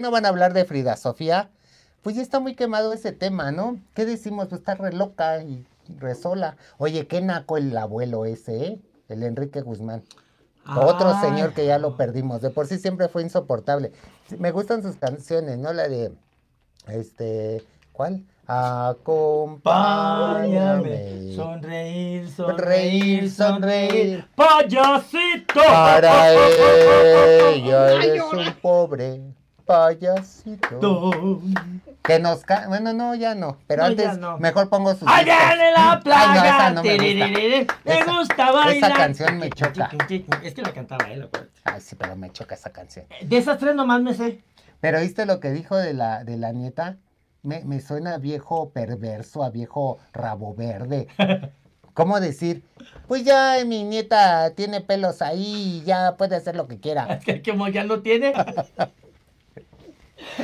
no van a hablar de Frida Sofía? Pues ya está muy quemado ese tema, ¿no? ¿Qué decimos? Pues está re loca y re sola. Oye, qué naco el abuelo ese, ¿eh? El Enrique Guzmán. Otro señor que ya lo perdimos. De por sí siempre fue insoportable. Me gustan sus canciones, ¿no? La de. Este. ¿Cuál? Ah, acompáñame. Sonreír, sonreír, sonreír. sonreír. ¡Payasito! Para ella eres un pobre payasito. Que nos ca... Bueno, no, ya no. Pero antes, mejor pongo sus. ¡Allá la ah, playa! Ay, me gusta. bailar. Esa canción me choca. Es que la cantaba él, ah Ay, sí, pero me choca esa canción. Eh, de esas tres nomás me sé. Pero ¿viste lo que dijo de la, de la nieta? Me, me suena a viejo perverso, a viejo rabo verde. ¿Cómo decir? Pues ya eh, mi nieta tiene pelos ahí y ya puede hacer lo que quiera. Es que como ya lo tiene.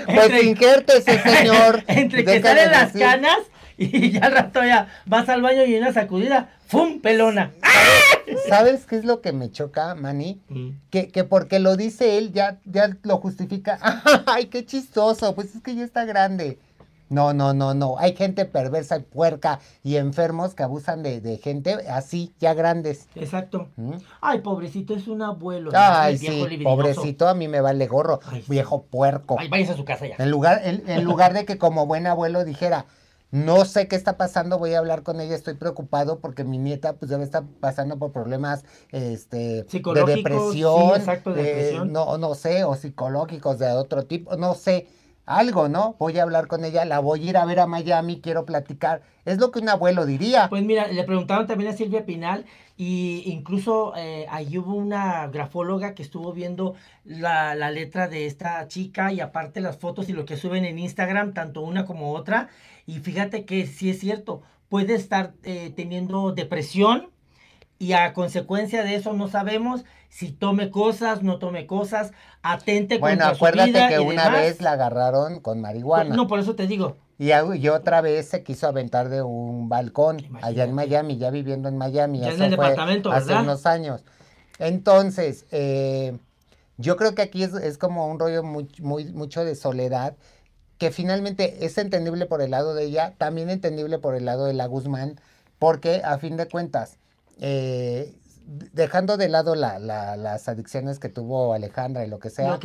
Pues ese señor. entre que salen las canas y ya al rato ya vas al baño y una sacudida, ¡fum! pelona. ¿Sabes qué es lo que me choca, Manny? Mm. Que, que, porque lo dice él ya, ya lo justifica. ¡Ay, qué chistoso! Pues es que ya está grande. No, no, no, no. Hay gente perversa y puerca y enfermos que abusan de, gente así, ya grandes. Exacto. ¿Mm? Ay, pobrecito, es un abuelo. Ay, sí, pobrecito, a mí me vale gorro, viejo puerco. Ay, váyase a su casa ya. En lugar, en, lugar de que como buen abuelo dijera, no sé qué está pasando, voy a hablar con ella, estoy preocupado porque mi nieta pues me está pasando por problemas este de depresión, exacto, eh, depresión. no no sé, o psicológicos de otro tipo, no sé algo, ¿no? Voy a hablar con ella, la voy a ir a ver a Miami, quiero platicar. Es lo que un abuelo diría. Pues mira, le preguntaron también a Silvia Pinal y incluso eh, ahí hubo una grafóloga que estuvo viendo la, letra de esta chica y aparte las fotos y lo que suben en Instagram, tanto una como otra. Y fíjate que sí es cierto, puede estar eh, teniendo depresión, y a consecuencia de eso no sabemos si tome cosas, no tome cosas, atente bueno, Bueno, acuérdate que una vez la agarraron con marihuana. No, por eso te digo. Y, otra vez se quiso aventar de un balcón allá en Miami, ya viviendo en Miami. Ya en el departamento, Hace unos años. Entonces, eh, yo creo que aquí es, es como un rollo mucho de soledad que finalmente es entendible por el lado de ella, también entendible por el lado de la Guzmán, porque a fin de cuentas, eh, dejando de lado las adicciones que tuvo Alejandra y lo que sea,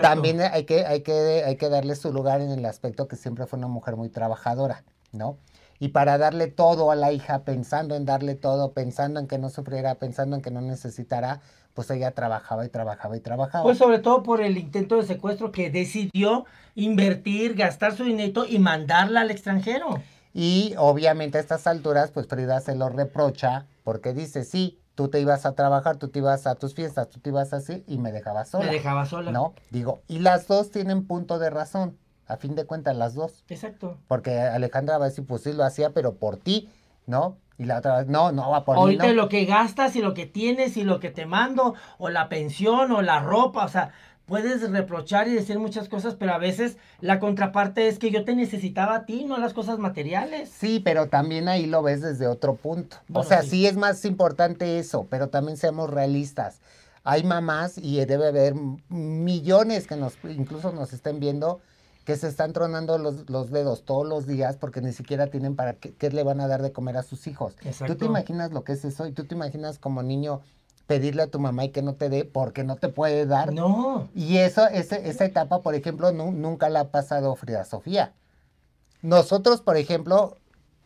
también hay que, hay, que, hay que darle su lugar en el aspecto que siempre fue una mujer muy trabajadora, ¿no? Y para darle todo a la hija, pensando en darle todo, pensando en que no sufriera, pensando en que no necesitara, pues ella trabajaba y trabajaba y trabajaba. Pues sobre todo por el intento de secuestro que decidió invertir, gastar su dinero y mandarla al extranjero. Y obviamente a estas alturas, pues Frida se lo reprocha porque dice, sí, tú te ibas a trabajar, tú te ibas a tus fiestas, tú te ibas así y me dejabas sola. Me dejabas sola. No, digo, y las dos tienen punto de razón, a fin de cuentas las dos. Exacto. Porque Alejandra va a decir, pues sí lo hacía, pero por ti, ¿no? Y la otra vez, no, no va por Ahorita mí, lo que gastas y lo que tienes y lo que te mando, o la pensión o la ropa, o sea, puedes reprochar y decir muchas cosas, pero a veces la contraparte es que yo te necesitaba a ti, no las cosas materiales. Sí, pero también ahí lo ves desde otro punto. o sea, sí. es más importante eso, pero también seamos realistas. Hay mamás y debe haber millones que nos, incluso nos estén viendo que se están tronando los, dedos todos los días porque ni siquiera tienen para qué, qué le van a dar de comer a sus hijos. Tú te imaginas lo que es eso y tú te imaginas como niño pedirle a tu mamá y que no te dé porque no te puede dar. No. Y eso, esa etapa, por ejemplo, nunca la ha pasado Frida Sofía. Nosotros, por ejemplo,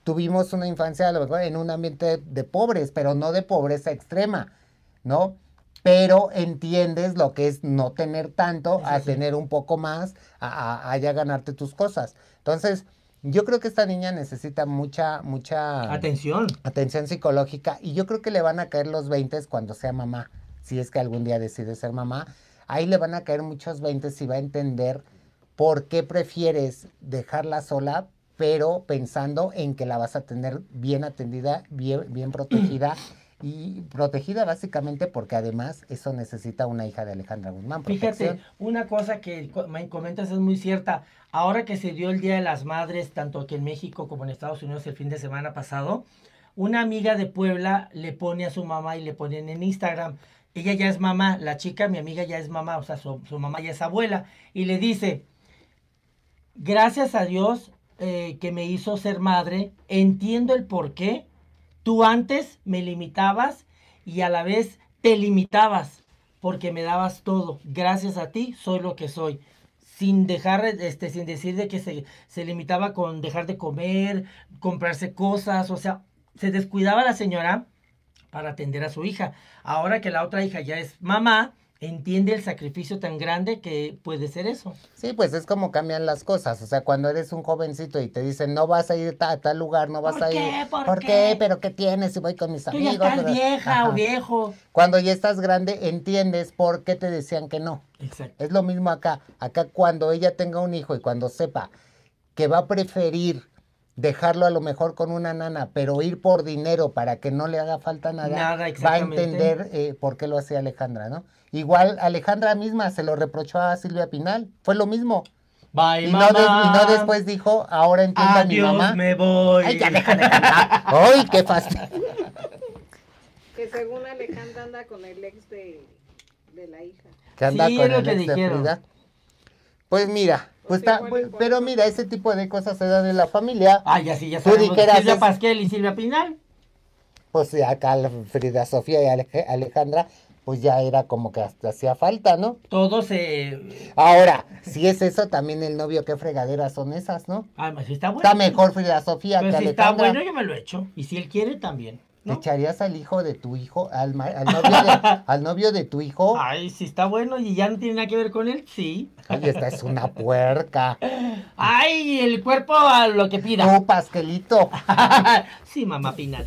tuvimos una infancia en un ambiente de, pobres, pero no de pobreza extrema, ¿no? pero entiendes lo que es no tener tanto, a tener un poco más, a, a, a, ganarte tus cosas. Entonces, yo creo que esta niña necesita mucha, mucha... Atención. Atención psicológica y yo creo que le van a caer los 20 cuando sea mamá, si es que algún día decide ser mamá. Ahí le van a caer muchos 20 y va a entender por qué prefieres dejarla sola, pero pensando en que la vas a tener bien atendida, bien, bien protegida y protegida básicamente porque además eso necesita una hija de Alejandra Guzmán. Fíjate, una cosa que me comentas es muy cierta. Ahora que se dio el Día de las Madres, tanto aquí en México como en Estados Unidos el fin de semana pasado, una amiga de Puebla le pone a su mamá y le ponen en Instagram. Ella ya es mamá, la chica, mi amiga ya es mamá, o sea, su, mamá ya es abuela. Y le dice, gracias a Dios eh, que me hizo ser madre, entiendo el por qué Tú antes me limitabas y a la vez te limitabas porque me dabas todo. Gracias a ti soy lo que soy. Sin dejar, este, sin decir de que se, se limitaba con dejar de comer, comprarse cosas, o sea, se descuidaba la señora para atender a su hija. Ahora que la otra hija ya es mamá, entiende el sacrificio tan grande que puede ser eso. Sí, pues es como cambian las cosas. O sea, cuando eres un jovencito y te dicen, no vas a ir a tal lugar, no vas a ir. Qué? ¿Por, qué? ¿Pero qué tienes? Y voy con mis amigos. Ya estás vieja o viejo. Cuando ya estás grande, entiendes por qué te decían que no. Exacto. Es lo mismo acá. Acá cuando ella tenga un hijo y cuando sepa que va a preferir dejarlo a lo mejor con una nana, pero ir por dinero para que no le haga falta nada, va a entender eh, por qué lo hacía Alejandra, ¿no? Igual Alejandra misma se lo reprochó a Silvia Pinal, fue lo mismo. y, No después dijo, ahora entiendo a mi mamá. me voy. Ay, ya Ay, qué fácil. Que según Alejandra anda con el ex de, de la hija. Que anda con el ex de Frida. Pues mira, pues está, pues, pero mira, ese tipo de cosas se dan en la familia. Ah, ya sí, ya sabemos. Silvia Pasquel y Silvia Pinal. Pues acá Frida Sofía y Alejandra, pues ya era como que hasta hacía falta, ¿no? Todos se... Ahora, si es eso, también el novio, qué fregaderas son esas, ¿no? Ah, si pues está bueno. Está mejor Frida Sofía pero pues si está bueno, yo me lo echo. Y si él quiere, también. ¿Te echarías al hijo de tu hijo, al, al, novio de, tu hijo? Ay, si está bueno y ya no tiene nada que ver con él, sí. Ay, esta es una puerca. Ay, el cuerpo a lo que pida. No, pasquelito sí, mamá Pinal.